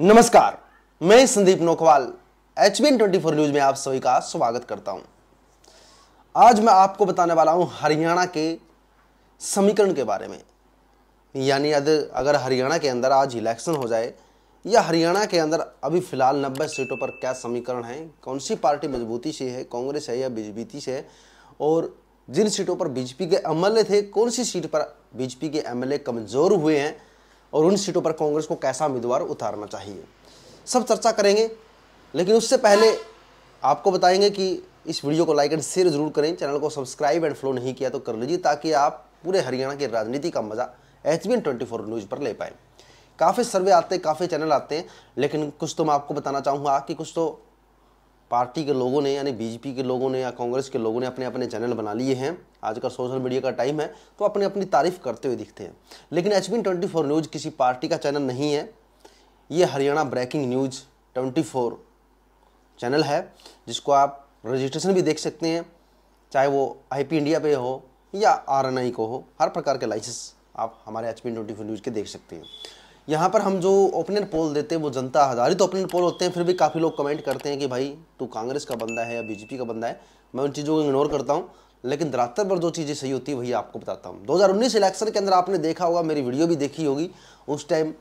नमस्कार मैं Sandeep Nokwal H B twenty four news में आप सभी का स्वागत करता हूं आज मैं आपको बताने वाला हूं हरियाणा के समीकरण के बारे में यानी अगर हरियाणा के अंदर आज इलेक्शन हो जाए या हरियाणा के अंदर अभी फिलहाल 90 सीटों पर क्या समीकरण है कौन सी पार्टी मजबूती से है कांग्रेस है या बीजेपी से है और जिन सीटों पर बीजेपी के एमएलए थे कौन सी सीट पर बीजेपी के एमएलए कमज़ोर हुए हैं और उन सीटों पर कांग्रेस को कैसा उम्मीदवार उतारना चाहिए सब चर्चा करेंगे लेकिन उससे पहले आपको बताएंगे कि इस वीडियो को लाइक एंड शेयर जरूर करें चैनल को सब्सक्राइब एंड फॉलो नहीं किया तो कर लीजिए ताकि आप पूरे हरियाणा की राजनीति का मजा एच बी न्यूज़ पर ले पाए काफ़ी सर्वे आते हैं काफ़ी चैनल आते हैं लेकिन कुछ तो मैं आपको बताना चाहूँगा कि कुछ तो पार्टी के लोगों ने यानी बीजेपी के लोगों ने या कांग्रेस के लोगों ने अपने अपने चैनल बना लिए हैं आज का सोशल मीडिया का टाइम है तो अपने अपनी तारीफ करते हुए दिखते हैं लेकिन एच ट्वेंटी फोर न्यूज़ किसी पार्टी का चैनल नहीं है ये Haryana breaking news twenty four channel है जिसको आप रजिस्ट्रेशन भी देख सकते हैं चाहे वो आई इंडिया पे हो या आर को हो हर प्रकार के लाइसेंस आप हमारे H P twenty four news के देख सकते हैं यहाँ पर हम जो ओपिनियन पोल देते हैं वो जनता आधारित तो ओपिनियन पोल होते हैं फिर भी काफ़ी लोग कमेंट करते हैं कि भाई तू कांग्रेस का बंदा है या बीजेपी का बंदा है मैं उन चीज़ों को इग्नोर करता हूँ लेकिन दरातर पर जो चीज़ें सही होती है वही आपको बताता हूँ दो इलेक्शन के अंदर आपने देखा होगा मेरी वीडियो भी देखी होगी उस टाइम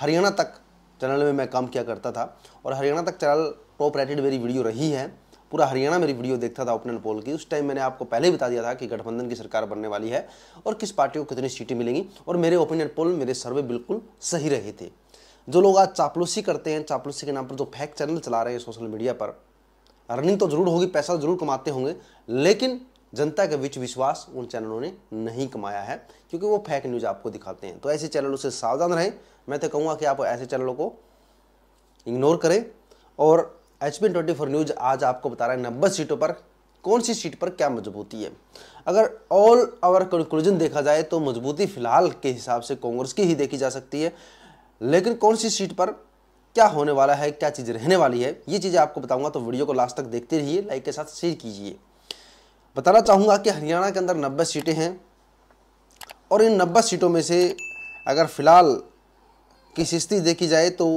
हरियाणा तक चैनल में मैं काम किया करता था और हरियाणा तक चैनल टॉप रेटेड मेरी वीडियो रही है पूरा हरियाणा मेरी वीडियो देखता था ओपनर पोल की उस टाइम मैंने आपको पहले बता दिया था कि गठबंधन की सरकार बनने वाली है और किस पार्टी को कितनी सीटें मिलेंगी और मेरे ओपिनियन पोल मेरे सर्वे बिल्कुल सही रहे थे जो लोग आज चापलूसी करते हैं चापलूसी के नाम पर जो फैक चैनल चला रहे हैं सोशल मीडिया पर रनिंग तो जरूर होगी पैसा जरूर कमाते होंगे लेकिन जनता के बीच विश्वास उन चैनलों ने नहीं कमाया है क्योंकि वो फेक न्यूज़ आपको दिखाते हैं तो ऐसे चैनलों से सावधान रहें मैं तो कहूँगा कि आप ऐसे चैनलों को इग्नोर करें और H P twenty four news आज आपको बता रहा है नब्बे सीटों पर कौन सी सीट पर क्या मजबूती है अगर ऑल आवर कंक्लूजन देखा जाए तो मजबूती फिलहाल के हिसाब से कांग्रेस की ही देखी जा सकती है लेकिन कौन सी सीट पर क्या होने वाला है क्या चीज़ रहने वाली है ये चीज़ें आपको बताऊंगा तो वीडियो को लास्ट तक देखते रहिए लाइक के साथ शेयर कीजिए बताना चाहूँगा कि हरियाणा के अंदर नब्बे सीटें हैं और इन नब्बे सीटों में से अगर फिलहाल की स्थिति देखी जाए तो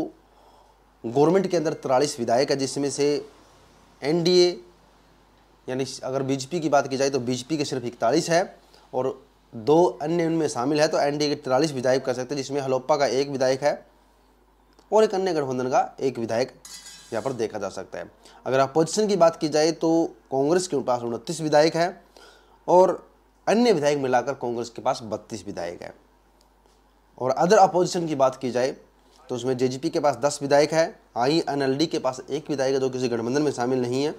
गवर्नमेंट के अंदर तिरालीस विधायक है जिसमें से एनडीए यानी अगर बीजेपी की बात की जाए तो बीजेपी के सिर्फ इकतालीस है और दो अन्य उनमें शामिल है तो एनडीए के तिरालीस विधायक कर सकते हैं जिसमें हलोपा का एक विधायक है और एक अन्य गठबंधन का एक विधायक यहाँ पर देखा जा सकता है अगर अपोजिशन की बात की जाए तो कांग्रेस के पास उनतीस विधायक है और अन्य विधायक मिलाकर कांग्रेस के पास बत्तीस विधायक है और अदर अपोजिशन की बात की जाए तो उसमें जे के पास दस विधायक है आई एन के पास एक विधायक है जो किसी गठबंधन में शामिल नहीं है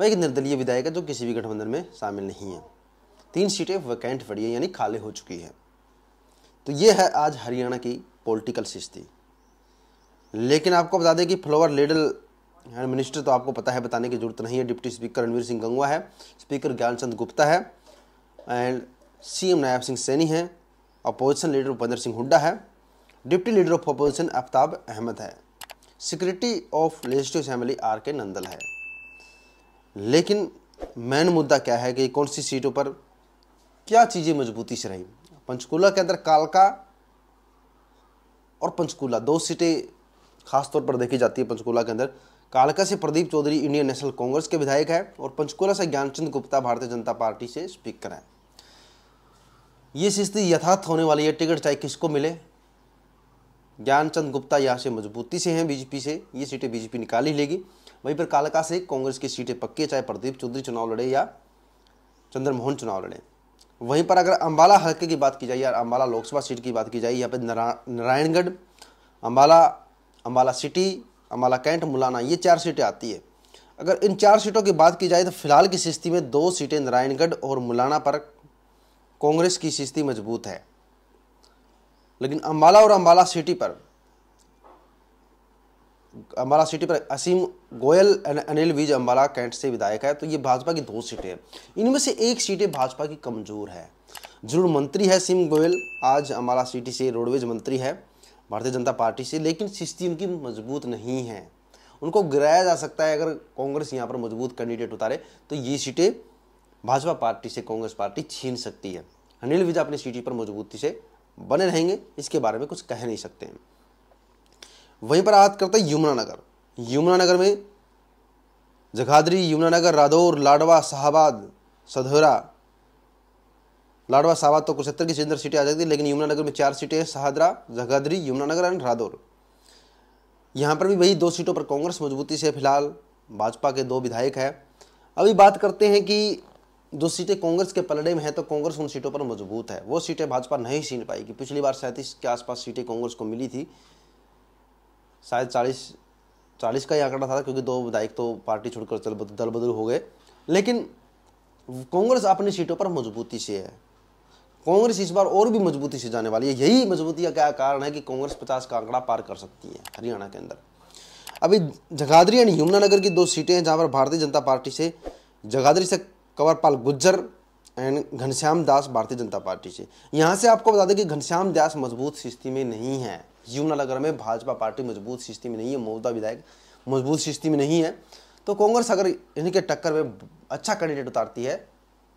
वह एक निर्दलीय विधायक है जो किसी भी गठबंधन में शामिल नहीं है तीन सीटें वैकेंट पड़ी है यानी खाली हो चुकी है तो ये है आज हरियाणा की पॉलिटिकल स्थिति लेकिन आपको बता दें कि फ्लोवर लेडल मिनिस्टर तो आपको पता है बताने की जरूरत नहीं है डिप्टी स्पीकर रणवीर सिंह गंगवा है स्पीकर ज्ञानचंद गुप्ता है एंड सीएम नायब सिंह सैनी है अपोजिशन लीडर उपेंद्र सिंह हुड्डा है deputy leader of opposition Aftab Ahmed है security of legislative assembly R K Nandal है लेकिन मेन मुद्दा क्या है कि कौन सी सीटों पर क्या चीज़ें मजबूती से रही पंचकूला के अंदर कालका और पंचकूला दो सीटें खासतौर पर देखी जाती है पंचकूला के अंदर कालका से Pradeep Chaudhary Indian National Congress के विधायक हैं और पंचकूला से ज्ञानचंद गुप्ता भारतीय जनता पार्टी से स्पीकर हैं ये स्थिति यथार्थ होने वाली है टिकट चाहे किसको मिले ज्ञानचंद गुप्ता यहाँ से मजबूती से हैं बीजेपी से ये सीटें बीजेपी निकाल ही लेगी वहीं पर कालका से कांग्रेस की सीटें पक्की है चाहे प्रदीप चौधरी चुनाव लड़े या चंद्रमोहन चुनाव लड़े वहीं पर अगर अम्बाला हल्के की बात की जाए या अम्बाला लोकसभा सीट की बात की जाए यहाँ पर नारायणगढ़ अम्बाला अम्बाला सिटी अम्बाला कैंट मुलाना ये चार सीटें आती है अगर इन चार सीटों की बात की जाए तो फिलहाल की स्थिति में दो सीटें नारायणगढ़ और मुलाना पर कांग्रेस की स्थिति मजबूत है लेकिन अम्बाला और अम्बाला सिटी पर अम्बाला सिटी पर असीम गोयल अनिल विज अम्बाला कैंट से विधायक है तो ये भाजपा की दो सीटें हैं इनमें से एक सीटें भाजपा की कमजोर है जरूर मंत्री है सिम गोयल आज अम्बाला सिटी से रोडवेज मंत्री है भारतीय जनता पार्टी से लेकिन सिस्ती उनकी मजबूत नहीं है उनको गिराया जा सकता है अगर कांग्रेस यहाँ पर मजबूत कैंडिडेट उतारे तो ये सीटें भाजपा पार्टी से कांग्रेस पार्टी छीन सकती है अनिल विज अपनी सीटी पर मजबूती से बने रहेंगे इसके बारे में कुछ कह नहीं सकते हैं वहीं पर बात करते हैं यमुनानगर यमुनानगर में जगाधरी यमुनानगर रादौर लाडवा शाहबाद सधोरा लाडवा शाहबाद तो कुछ की चंद्र सीटें आ जाती है लेकिन यमुनानगर में चार सीटें हैं सहादरा जगाधरी यमुनानगर एंड रादौर यहाँ पर भी वही दो सीटों पर कांग्रेस मजबूती से फिलहाल भाजपा के दो विधायक हैं अभी बात करते हैं कि जो सीटें कांग्रेस के पलड़े में है तो कांग्रेस उन सीटों पर मजबूत है वो सीटें भाजपा नहीं छीन पाएगी पिछली बार सैंतीस के आसपास सीटें कांग्रेस को मिली थी शायद चालीस चालीस का ही आंकड़ा था क्योंकि दो विधायक तो पार्टी छोड़कर दल बदल हो गए लेकिन कांग्रेस अपनी सीटों पर मजबूती से है कांग्रेस इस बार और भी मजबूती से जाने वाली है यही मजबूती का क्या कारण है कि कांग्रेस पचास का आंकड़ा पार कर सकती है हरियाणा के अंदर अभी जगाधरी एंड यमुनानगर की दो सीटें हैं जहां पर भारतीय जनता पार्टी से जगाधरी से कंवरपाल गुज्जर एंड घनश्याम दास भारतीय जनता पार्टी से यहाँ से आपको बता दें कि घनश्याम दास मजबूत स्थिति में नहीं है यमुनानगर में भाजपा पार्टी मजबूत स्थिति में नहीं है मौजूदा विधायक मजबूत स्थिति में नहीं है तो कांग्रेस अगर इनके टक्कर में अच्छा कैंडिडेट उतारती है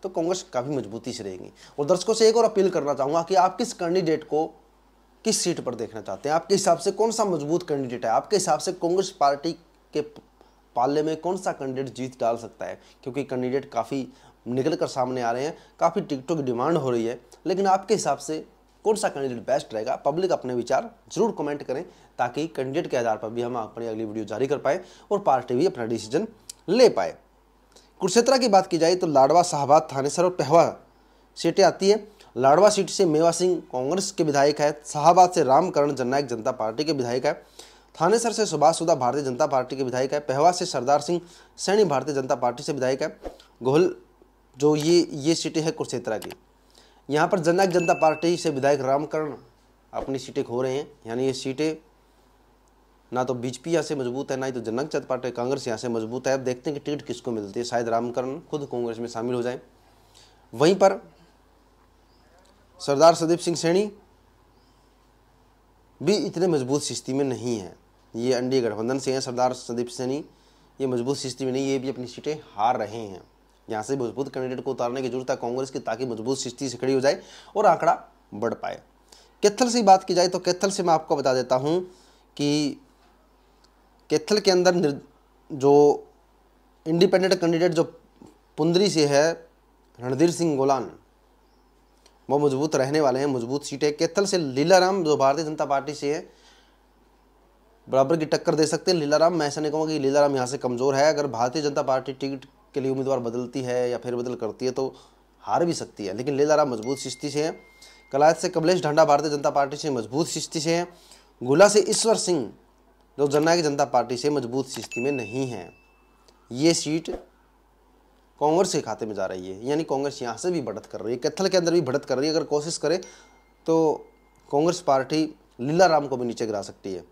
तो कांग्रेस काफ़ी मजबूती से रहेगी और दर्शकों से एक और अपील करना चाहूँगा कि आप किस कैंडिडेट को किस सीट पर देखना चाहते हैं आपके हिसाब से कौन सा मजबूत कैंडिडेट है आपके हिसाब से कांग्रेस पार्टी के पाले में कौन सा कैंडिडेट जीत डाल सकता है क्योंकि कैंडिडेट काफ़ी निकल कर सामने आ रहे हैं काफ़ी टिकटों की डिमांड हो रही है लेकिन आपके हिसाब से कौन सा कैंडिडेट बेस्ट रहेगा पब्लिक अपने विचार जरूर कमेंट करें ताकि कैंडिडेट के आधार पर भी हम अपनी अगली वीडियो जारी कर पाए और पार्टी भी अपना डिसीजन ले पाए कुरुक्षेत्रा की बात की जाए तो लाडवा शाहबाद थानेसर और पहवा सीटें आती है लाडवा सीट से मेवा सिंह कांग्रेस के विधायक है शाहबाद से रामकरण जननायक जनता पार्टी के विधायक है थानेसर से सुभाष सुधा भारतीय जनता पार्टी के विधायक है पहवा से सरदार सिंह सैनी भारतीय जनता पार्टी से विधायक है गोहल जो ये ये सीटें हैं कुरुक्षेत्रा की यहाँ पर जननायक जनता पार्टी से विधायक रामकरण अपनी सीटें खो रहे हैं यानी ये सीटें ना तो बीजेपी यहाँ से मजबूत है ना ही तो जननायक जनता पार्टी कांग्रेस यहाँ से मजबूत है अब देखते हैं कि टिकट किसको मिलती है शायद रामकरण खुद कांग्रेस में शामिल हो जाए वहीं पर सरदार सदीप सिंह सैनी भी इतने मजबूत स्थिति में नहीं है ये अंडी गठबंधन से हैं सरदार संदीप सैनी ये मजबूत स्थिति में नहीं ये भी अपनी सीटें हार रहे हैं यहाँ से मजबूत कैंडिडेट को उतारने की जरूरत है कांग्रेस की ताकि मजबूत स्थिति से खड़ी हो जाए और आंकड़ा बढ़ पाए कैथल से बात की जाए तो कैथल से मैं आपको बता देता हूँ कि कैथल के अंदर जो इंडिपेंडेंट कैंडिडेट जो पुंदरी से है रणधीर सिंह गोलान वो मजबूत रहने वाले हैं मजबूत सीटें कैथल से लीलाराम जो भारतीय जनता पार्टी से है बराबर की टक्कर दे सकते हैं लीलाराम मैं ऐसा नहीं कहूँगा कि लीलाराम यहाँ से कमज़ोर है अगर भारतीय जनता पार्टी टिकट के लिए उम्मीदवार बदलती है या फिर बदल करती है तो हार भी सकती है लेकिन लीलाराम मजबूत शिश्ती से हैं कलायत से कमलेश ढांडा भारतीय जनता पार्टी से मजबूत शिश्ती से हैं गुला से ईश्वर सिंह जो जननायक जनता पार्टी से मजबूत शिश्ती में नहीं है ये सीट कांग्रेस के खाते में जा रही है यानी कांग्रेस यहाँ से भी बढ़त कर रही है कैथल के अंदर भी बढ़त कर रही है अगर कोशिश करे तो कांग्रेस पार्टी लीलाराम को भी नीचे गिरा सकती है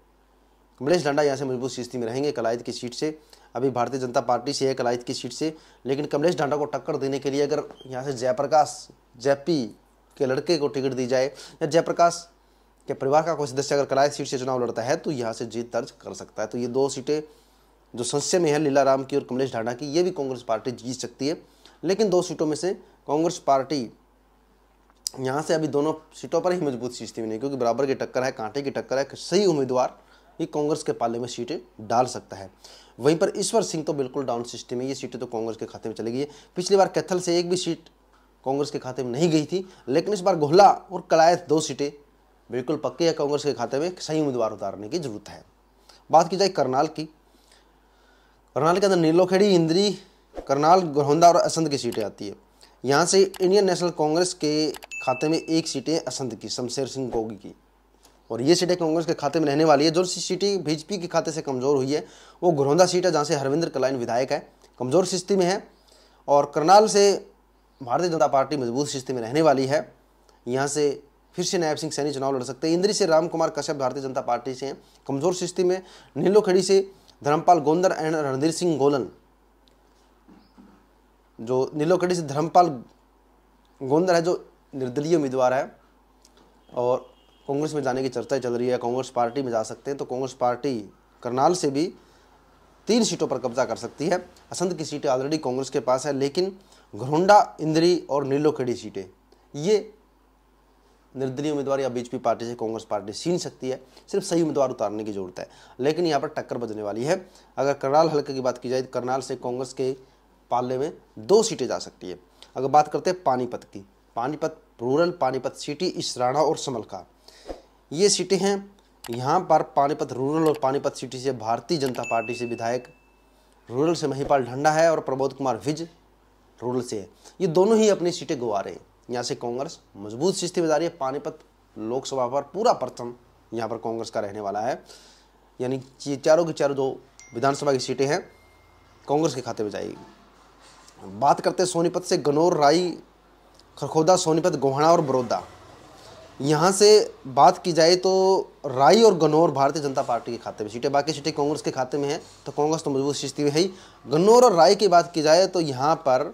कमलेश डांडा यहाँ से मजबूत शिश्ती में रहेंगे कलायत की सीट से अभी भारतीय जनता पार्टी से है कलायत की सीट से लेकिन कमलेश डांडा को टक्कर देने के लिए अगर यहाँ से जयप्रकाश जयपी के लड़के को टिकट दी जाए या जयप्रकाश के परिवार का कोई सदस्य अगर कलायत सीट से चुनाव लड़ता है तो यहाँ से जीत दर्ज कर सकता है तो ये दो सीटें जो संशय में है लीला राम की और कमलेश ढांडा की ये भी कांग्रेस पार्टी जीत सकती है लेकिन दो सीटों में से कांग्रेस पार्टी यहाँ से अभी दोनों सीटों पर ही मजबूत शिश्ती में नहीं क्योंकि बराबर की टक्कर है कांटे की टक्कर है सही उम्मीदवार ये कांग्रेस के पाले में सीटें डाल सकता है वहीं पर ईश्वर सिंह तो बिल्कुल डाउन सिस्टम है ये सीटें तो कांग्रेस के खाते में चली गई है पिछली बार कैथल से एक भी सीट कांग्रेस के खाते में नहीं गई थी लेकिन इस बार गोहला और कलायत दो सीटें बिल्कुल पक्के या कांग्रेस के खाते में सही उम्मीदवार उतारने की जरूरत है बात की जाए करनाल की करनाल के अंदर नीलोखेड़ी इंद्री करनाल गोहंदा और असंत की सीटें आती है यहाँ से इंडियन नेशनल कांग्रेस के खाते में एक सीटें असंत की शमशेर सिंह गोगी की और ये सीटें कांग्रेस के खाते में रहने वाली है जो सीटें बीजेपी के खाते से कमज़ोर हुई है वो घरौंदा सीट है जहाँ से हरविंदर कलाइन विधायक है कमज़ोर स्थिति में है और करनाल से भारतीय जनता पार्टी मजबूत स्थिति में रहने वाली है यहाँ से फिर से नायब सिंह सैनी चुनाव लड़ सकते हैं इंद्री से राम कुमार कश्यप भारतीय जनता पार्टी से हैं कमज़ोर स्थिति में नीलो खड़ी से धर्मपाल गोंदर एंड रणधीर सिंह गोलन जो नीलो खड़ी से धर्मपाल गोंदर है जो निर्दलीय उम्मीदवार है और कांग्रेस में जाने की चर्चा चल रही है कांग्रेस पार्टी में जा सकते हैं तो कांग्रेस पार्टी करनाल से भी तीन सीटों पर कब्जा कर सकती है असंत की सीटें ऑलरेडी कांग्रेस के पास है लेकिन घरोंडा इंद्री और नीलोखेड़ी सीटें ये निर्दलीय उम्मीदवार या बीजेपी पार्टी से कांग्रेस पार्टी सीन सकती है सिर्फ सही उम्मीदवार उतारने की जरूरत है लेकिन यहाँ पर टक्कर बजने वाली है अगर करनाल हल्के की बात की जाए तो करनाल से कांग्रेस के पाले में दो सीटें जा सकती है अगर बात करते हैं पानीपत की पानीपत रूरल पानीपत सिटी इस राणा और समलका ये सीटें हैं यहाँ पर पानीपत रूरल और पानीपत सिटी से भारतीय जनता पार्टी से विधायक रूरल से महिपाल ढंडा है और प्रबोध कुमार विज रूरल से है ये दोनों ही अपनी सीटें गवा रहे हैं यहाँ से कांग्रेस मजबूत स्थिति में जा रही है पानीपत लोकसभा पर पूरा प्रथम यहाँ पर कांग्रेस का रहने वाला है यानी चारों के चारों जो विधानसभा की सीटें हैं कांग्रेस के खाते में जाएगी बात करते हैं सोनीपत से गनौर राई खरखोदा सोनीपत गोहाना और बड़ौदा यहाँ से बात की जाए तो राय और गन्नौर भारतीय जनता पार्टी के खाते में सीटें बाकी सीटें कांग्रेस के खाते में है तो कांग्रेस तो मजबूत स्थिति में है ही गन्नौर और राय की बात की जाए तो यहाँ पर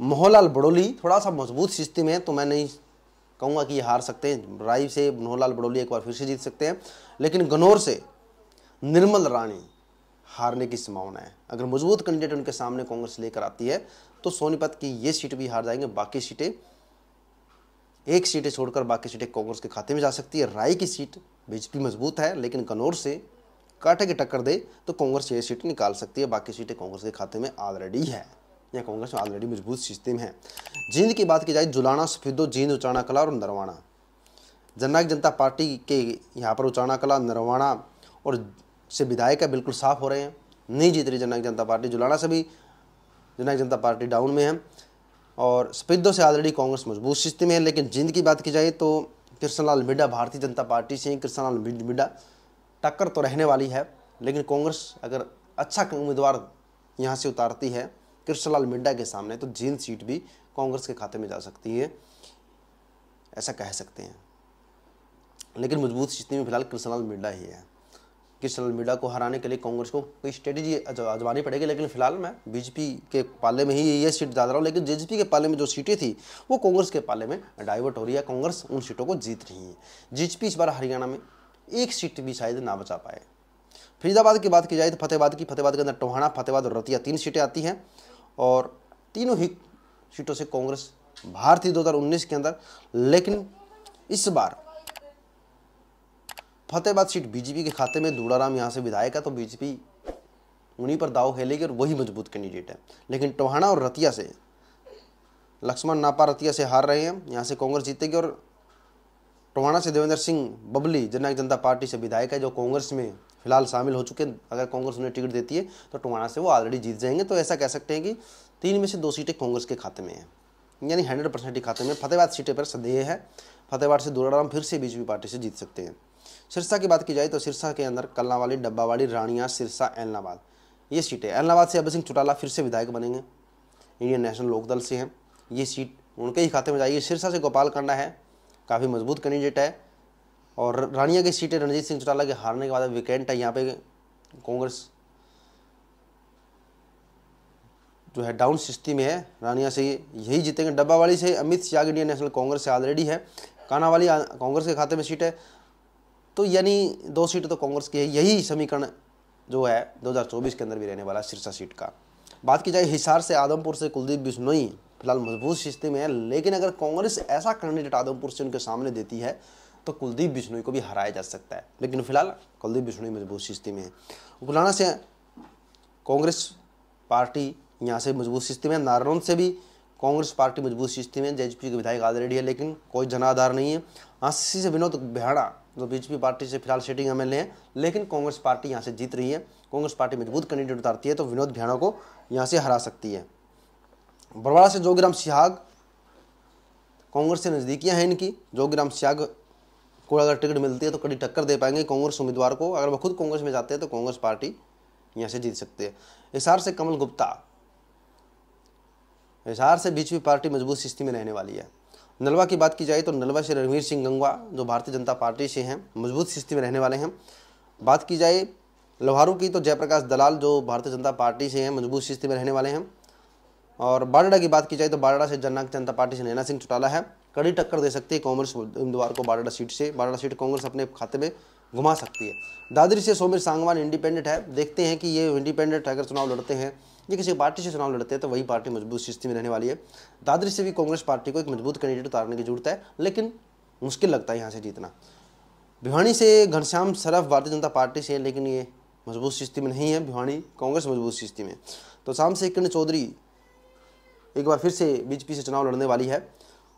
मोहनलाल बड़ोली थोड़ा सा मजबूत स्थिति में है तो मैं नहीं कहूँगा कि ये हार सकते हैं राय से मनोहरलाल बड़ोली एक बार फिर से जीत सकते हैं लेकिन गन्नौर से निर्मल रानी हारने की संभावना है अगर मजबूत कैंडिडेट उनके सामने कांग्रेस लेकर आती है तो सोनीपत की ये सीट भी हार जाएंगे बाकी सीटें एक सीटें छोड़कर बाकी सीटें कांग्रेस के खाते में जा सकती है राय की सीट बीजेपी मजबूत है लेकिन कनौर से कांटे की टक्कर दे तो कांग्रेस ये सीट निकाल सकती है बाकी सीटें कांग्रेस के खाते में ऑलरेडी है या कांग्रेस में ऑलरेडी मजबूत सिस्टम है जींद की बात की जाए जुलाना सफेदो जींद उचाना कला और नरवाना जननायक जनता पार्टी के यहाँ पर उचाना कला नरवाना और से विधायक है बिल्कुल साफ हो रहे हैं नहीं जीत रही जननायक जनता पार्टी जुलाना से भी जननायक जनता पार्टी डाउन में है और स्पिदों से ऑलरेडी कांग्रेस मजबूत स्थिति में है लेकिन जिंद की बात की जाए तो कृष्ण लाल मिड्डा भारतीय जनता पार्टी से कृष्ण लाल मिड्डा टक्कर तो रहने वाली है लेकिन कांग्रेस अगर अच्छा उम्मीदवार यहाँ से उतारती है कृष्ण लाल मिड्डा के सामने तो जींद सीट भी कांग्रेस के खाते में जा सकती है ऐसा कह सकते हैं लेकिन मजबूत स्थिति में फिलहाल कृष्णलाल मिड्डा ही है कि सोशल को हराने के लिए कांग्रेस को कोई स्ट्रेटेजी आजमानी पड़ेगी लेकिन फिलहाल मैं बीजेपी के पाले में ही ये सीट डाल रहा हूँ लेकिन जेजेपी के पाले में जो सीटें थी वो कांग्रेस के पाले में डाइवर्ट हो रही है कांग्रेस उन सीटों को जीत रही है जेजेपी इस बार हरियाणा में एक सीट भी शायद ना बचा पाए फरीदाबाद की बात की जाए तो फतेहबाद की फतेहबाद के अंदर टोहाना फतेहबाद और रतिया तीन सीटें आती हैं और तीनों ही सीटों से कांग्रेस भारतीय दो के अंदर लेकिन इस बार फतेहबाद सीट बीजेपी के खाते में दूड़ाराम यहाँ से विधायक है तो बीजेपी उन्हीं पर दाव खेलेगी और वही मजबूत कैंडिडेट है लेकिन टोहाना और रतिया से लक्ष्मण नापा रतिया से हार रहे हैं यहाँ से कांग्रेस जीतेगी और टोहाना से देवेंद्र सिंह बबली जननायक जनता पार्टी से विधायक है जो कांग्रेस में फिलहाल शामिल हो चुके हैं अगर कांग्रेस उन्हें टिकट देती है तो टोहाना से वो ऑलरेडी जीत जाएंगे तो ऐसा कह सकते हैं कि तीन में से दो सीटें कांग्रेस के खाते में हैं यानी हंड्रेड परसेंट के खाते में फतेहबाद सीटें पर संदेह है फतेहबाद से दूराराम फिर से बीजेपी पार्टी से जीत सकते हैं सिरसा की बात की जाए तो सिरसा के अंदर कल्लावाली डब्बावाड़ी रानिया सिरसा एलनाबाद ये सीटें एलनाबाद से अभय सिंह चौटाला फिर से विधायक बनेंगे इंडियन नेशनल लोकदल से हैं ये सीट उनके ही खाते में जाएगी सिरसा से गोपाल कांडा है काफ़ी मजबूत कैंडिडेट है और रानिया की सीटें रणजीत सिंह चौटाला के हारने के बाद वीकेंड है यहाँ पे कांग्रेस जो है डाउन सिस्टी में है रानिया से यही जीतेंगे डब्बावाली से Amit Shah Indian National Congress से ऑलरेडी है कानावाली कांग्रेस के खाते में सीट है तो यानी दो सीट तो कांग्रेस की है यही समीकरण जो है 2024 के अंदर भी रहने वाला सिरसा सीट का बात की जाए हिसार से आदमपुर से कुलदीप बिश्नोई फिलहाल मजबूत स्थिति में है लेकिन अगर कांग्रेस ऐसा कैंडिडेट आदमपुर से उनके सामने देती है तो कुलदीप बिश्नोई को भी हराया जा सकता है लेकिन फिलहाल कुलदीप बिश्नोई मजबूत स्थिति में है उलाना से कांग्रेस पार्टी यहाँ से मजबूत स्थिति में नारायण से भी कांग्रेस पार्टी मजबूत स्थिति में जेएचपी के विधायक ऑलरेडी है लेकिन कोई जनाधार नहीं है आसी से विनोद बिहाड़ा जो बीजेपी पार्टी से फिलहाल सीटिंग एम हैं लेकिन कांग्रेस पार्टी यहाँ से जीत रही है कांग्रेस पार्टी मजबूत कैंडिडेट उतारती है तो विनोद भ्याणा को यहाँ से हरा सकती है बड़वाड़ा से जोगीराम सिहाग कांग्रेस से नज़दीकियाँ हैं इनकी जोगीराम सिहाग को अगर टिकट मिलती है तो कड़ी टक्कर दे पाएंगे कांग्रेस उम्मीदवार को अगर वह खुद कांग्रेस में जाते हैं तो कांग्रेस पार्टी यहाँ से जीत सकती है हिसार से कमल गुप्ता हिसार से बीजेपी पार्टी मजबूत स्थिति में रहने वाली है नलवा की बात की जाए तो नलवा से रणवीर सिंह गंगवा जो भारतीय जनता पार्टी से हैं मजबूत स्थिति में रहने वाले हैं बात की जाए लोहारू की तो जयप्रकाश दलाल जो भारतीय जनता पार्टी से हैं मजबूत स्थिति में रहने वाले हैं और बाड़ा की बात की जाए तो बाड़ा से जननायक जनता पार्टी से नैना सिंह चौटाला है कड़ी टक्कर दे सकती है कांग्रेस उम्मीदवार को बारडा सीट से बारडा सीट कांग्रेस अपने खाते में घुमा सकती है दादरी से सोमिर सांगवान इंडिपेंडेंट है देखते हैं कि ये इंडिपेंडेंट अगर चुनाव लड़ते हैं ये किसी पार्टी से चुनाव लड़ते हैं तो वही पार्टी मजबूत स्थिति में रहने वाली है दादरी से भी कांग्रेस पार्टी को एक मजबूत कैंडिडेट उतारने की जरूरत है लेकिन मुश्किल लगता है यहाँ से जीतना भिवानी से घनश्याम सरफ भारतीय जनता पार्टी से लेकिन ये मजबूत स्थिति में नहीं है भिवानी कांग्रेस मजबूत स्थिति में तो शाम से किरण चौधरी एक बार फिर से बीजेपी से चुनाव लड़ने वाली है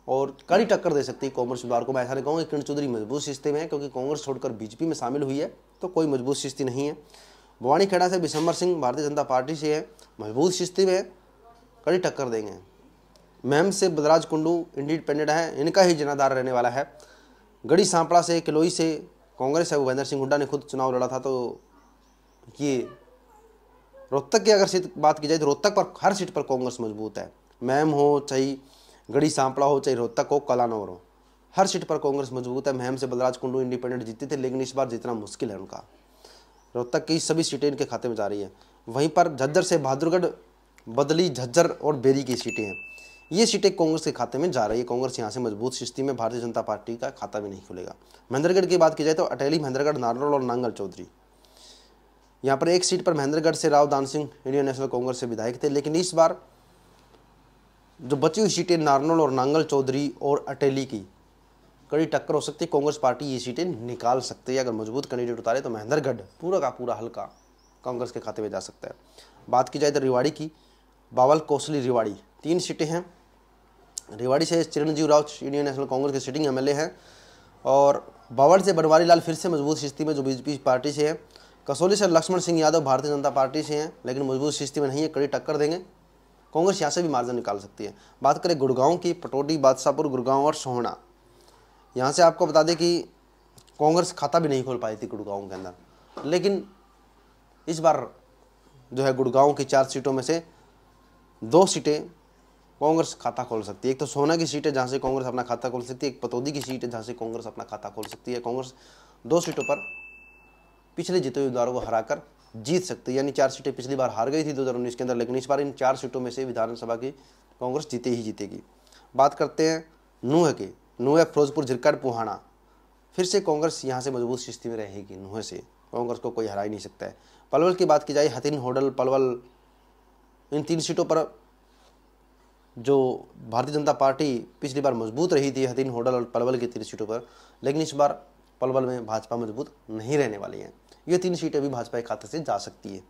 और कड़ी टक्कर दे सकती है कांग्रेस उम्मीदवार को मैं ऐसा नहीं कहूँगा किरण चौधरी मजबूत सिस्ते में है क्योंकि कांग्रेस छोड़कर बीजेपी में शामिल हुई है तो कोई मजबूत सिस्ती नहीं है भवानी खेड़ा से बिशंबर सिंह भारतीय जनता पार्टी से है मजबूत शिस्ती में कड़ी टक्कर देंगे मैम से बदराज कुंडू इंडिपेंडेंट है इनका ही जिनादार रहने वाला है गढ़ी सांपड़ा से किलोई से कांग्रेस है भूपेंद्र सिंह हुड्डा ने खुद चुनाव लड़ा था तो ये रोहतक की अगर बात की जाए तो रोहतक पर हर सीट पर कांग्रेस मजबूत है मैम हो चाहे गढ़ी सांपड़ा हो चाहे रोहतक हो कलानौर हो हर सीट पर कांग्रेस मजबूत है महम से बलराज कुंडू इंडिपेंडेंट जीते थे लेकिन इस बार जीतना मुश्किल है उनका रोहतक की सभी सीटें इनके खाते में जा रही है वहीं पर झज्जर से बहादुरगढ़ बदली झज्जर और बेरी की सीटें हैं ये सीटें कांग्रेस के खाते में जा रही है कांग्रेस यहाँ से मजबूत स्थिति में भारतीय जनता पार्टी का खाता भी नहीं खुलेगा महेंद्रगढ़ की बात की जाए तो अटेली महेंद्रगढ़ नारोल और नांगल चौधरी यहाँ पर एक सीट पर महेंद्रगढ़ से राव दान सिंह इंडियन नेशनल कांग्रेस से विधायक थे लेकिन इस बार जो बची हुई सीटें नारनौल और नांगल चौधरी और अटेली की कड़ी टक्कर हो सकती है कांग्रेस पार्टी ये सीटें निकाल सकती है अगर मजबूत कैंडिडेट उतारे तो महेंद्रगढ़ पूरा का पूरा हल्का कांग्रेस के खाते में जा सकता है बात की जाए तो रिवाड़ी की बावल कोसली रिवाड़ी तीन सीटें हैं रिवाड़ी से Chiranjeev Rao Indian National Congress के सिटिंग एमएलए हैं और बावल से बनवारी लाल फिर से मजबूत स्थिति में जो बीजेपी पार्टी से है कसौली से लक्ष्मण सिंह यादव भारतीय जनता पार्टी से हैं लेकिन मजबूत स्थिति में नहीं है कड़ी टक्कर देंगे कांग्रेस यहाँ से भी मार्जिन निकाल सकती है बात करें गुड़गांव की पटोडी बादशाहपुर गुड़गांव और सोहना यहाँ से आपको बता दें कि कांग्रेस खाता भी नहीं खोल पाई थी गुड़गांव के अंदर लेकिन इस बार जो है गुड़गांव की चार सीटों में से दो सीटें कांग्रेस खाता खोल सकती है एक तो सोना की सीट है जहाँ से कांग्रेस अपना खाता खोल सकती है एक पतौदी की सीट है जहाँ से कांग्रेस अपना खाता खोल सकती है कांग्रेस दो सीटों पर पिछले जीते उम्मीदवारों को हराकर जीत सकते यानी चार सीटें पिछली बार हार गई थी दो के अंदर लेकिन इस बार इन चार सीटों में से विधानसभा की कांग्रेस जीते ही जीतेगी बात करते हैं नूह के नूह फिरोजपुर झिरकड़ पुहाना फिर से कांग्रेस यहाँ से मजबूत स्थिति में रहेगी नूह से कांग्रेस को कोई हरा ही नहीं सकता है पलवल की बात की जाए हतिन होडल पलवल इन तीन सीटों पर जो भारतीय जनता पार्टी पिछली बार मजबूत रही थी हतिन होडल और पलवल की तीन सीटों पर लेकिन इस बार पलवल में भाजपा मजबूत नहीं रहने वाली है ये तीन सीटें भी भाजपा के खाते से जा सकती है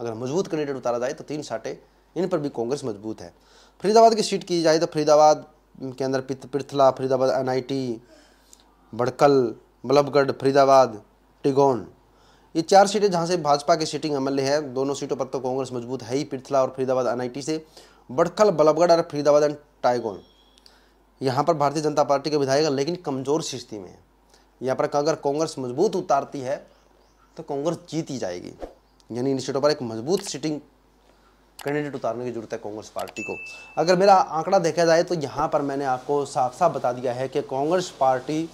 अगर मजबूत कैंडिडेट उतारा जाए तो तीन साटें इन पर भी कांग्रेस मजबूत है फरीदाबाद की सीट की जाए तो फरीदाबाद के अंदर पिथला फरीदाबाद एन बड़कल बल्लभगढ़ फरीदाबाद टिगोन ये चार सीटें जहाँ से भाजपा के सीटिंग एमएलए है दोनों सीटों पर तो कांग्रेस मजबूत है ही पिथला और फरीदाबाद एन से बड़कल बल्लभगढ़ और फरीदाबाद एंड टाइगोन यहाँ पर भारतीय जनता पार्टी के विधायक लेकिन कमज़ोर स्थिति में है यहाँ पर अगर कांग्रेस मजबूत उतारती है तो कांग्रेस जीत ही जाएगी यानी इन सीटों पर एक मजबूत सीटिंग कैंडिडेट उतारने की जरूरत है कांग्रेस पार्टी को अगर मेरा आंकड़ा देखा जाए तो यहाँ पर मैंने आपको साफ साफ बता दिया है कि कांग्रेस पार्टी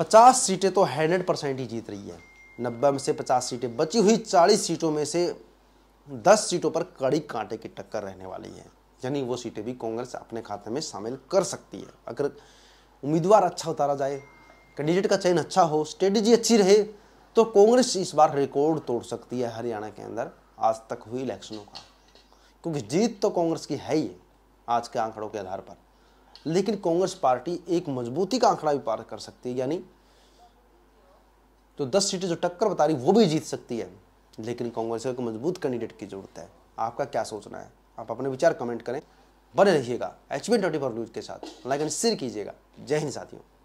50 सीटें तो 100 परसेंट ही जीत रही है नब्बे में से 50 सीटें बची हुई 40 सीटों में से 10 सीटों पर कड़ी कांटे की टक्कर रहने वाली है यानी वो सीटें भी कांग्रेस अपने खाते में शामिल कर सकती है अगर उम्मीदवार अच्छा उतारा जाए कैंडिडेट का चयन अच्छा हो स्ट्रेटजी अच्छी रहे तो कांग्रेस इस बार रिकॉर्ड तोड़ सकती है हरियाणा के अंदर आज तक हुई इलेक्शनों का क्योंकि जीत तो कांग्रेस की है ही आज के आंकड़ों के आधार पर लेकिन कांग्रेस पार्टी एक मजबूती का आंकड़ा भी पार कर सकती है यानी तो दस सीटें जो टक्कर बता रही वो भी जीत सकती है लेकिन कांग्रेस को मजबूत कैंडिडेट की जरूरत है आपका क्या सोचना है आप अपने विचार कमेंट करें बने रहिएगा H B twenty four news के साथ लाइक एंड शेयर कीजिएगा जय हिंद साथियों